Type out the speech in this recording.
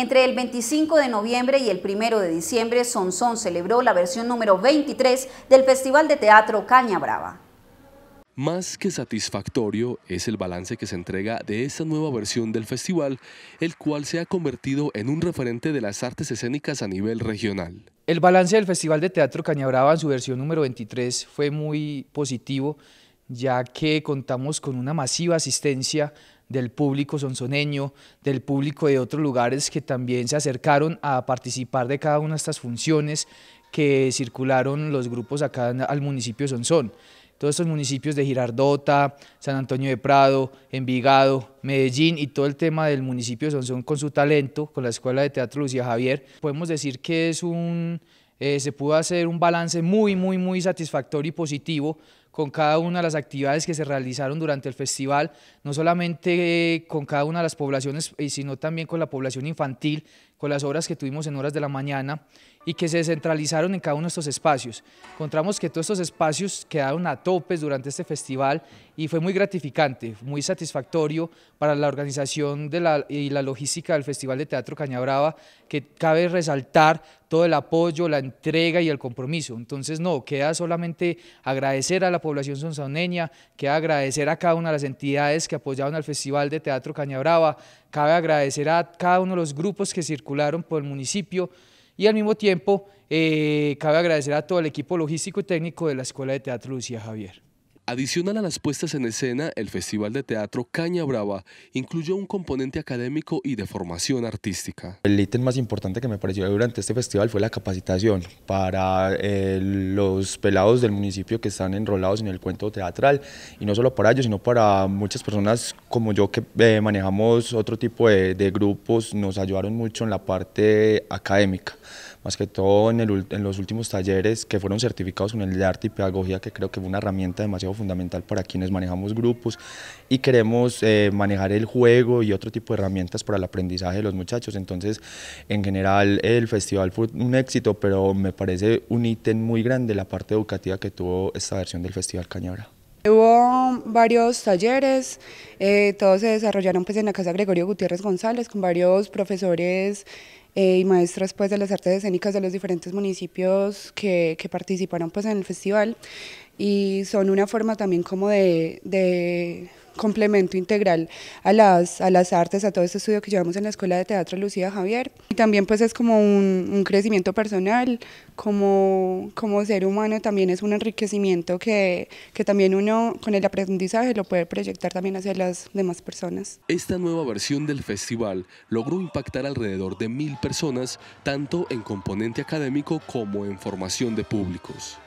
Entre el 25 de noviembre y el 1 de diciembre, Sonsón celebró la versión número 23 del Festival de Teatro Caña Brava. Más que satisfactorio es el balance que se entrega de esta nueva versión del festival, el cual se ha convertido en un referente de las artes escénicas a nivel regional. El balance del Festival de Teatro Caña Brava en su versión número 23 fue muy positivo ya que contamos con una masiva asistencia del público sonsoneño, del público de otros lugares que también se acercaron a participar de cada una de estas funciones que circularon los grupos acá al municipio de Sonsón. Todos estos municipios de Girardota, San Antonio de Prado, Envigado, Medellín y todo el tema del municipio de con su talento, con la Escuela de Teatro Lucía Javier. Podemos decir que es un, eh, se pudo hacer un balance muy, muy, muy satisfactorio y positivo con cada una de las actividades que se realizaron durante el festival, no solamente eh, con cada una de las poblaciones, eh, sino también con la población infantil, con las obras que tuvimos en horas de la mañana y que se centralizaron en cada uno de estos espacios. Encontramos que todos estos espacios quedaron a topes durante este festival y fue muy gratificante, muy satisfactorio para la organización de y la logística del Festival de Teatro Cañabrava, que cabe resaltar todo el apoyo, la entrega y el compromiso. Entonces, no, queda solamente agradecer a la población población sonsoneña. que agradecer a cada una de las entidades que apoyaron al Festival de Teatro Cañabrava. Cabe agradecer a cada uno de los grupos que circularon por el municipio y al mismo tiempo eh, cabe agradecer a todo el equipo logístico y técnico de la Escuela de Teatro Lucía Javier. Adicional a las puestas en escena, el Festival de Teatro Caña Brava incluyó un componente académico y de formación artística. El ítem más importante que me pareció durante este festival fue la capacitación para eh, los pelados del municipio que están enrolados en el cuento teatral y no solo para ellos, sino para muchas personas como yo que eh, manejamos otro tipo de, grupos, nos ayudaron mucho en la parte académica más que todo en, en, los últimos talleres que fueron certificados con el de arte y pedagogía, que creo que fue una herramienta demasiado fundamental para quienes manejamos grupos y queremos eh, manejar el juego y otro tipo de herramientas para el aprendizaje de los muchachos. Entonces, en general, el festival fue un éxito, pero me parece un ítem muy grande la parte educativa que tuvo esta versión del Festival Cañabra varios talleres, eh, todos se desarrollaron pues en la Casa Gregorio Gutiérrez González con varios profesores eh, y maestras pues de las artes escénicas de los diferentes municipios que, que participaron pues en el festival y son una forma también como de complemento integral a las, artes, a todo este estudio que llevamos en la Escuela de Teatro Lucía Javier. Y también pues es como un, crecimiento personal, como, como ser humano también es un enriquecimiento que, que también uno con el aprendizaje lo puede proyectar también hacia las demás personas. Esta nueva versión del festival logró impactar alrededor de mil personas, tanto en componente académico como en formación de públicos.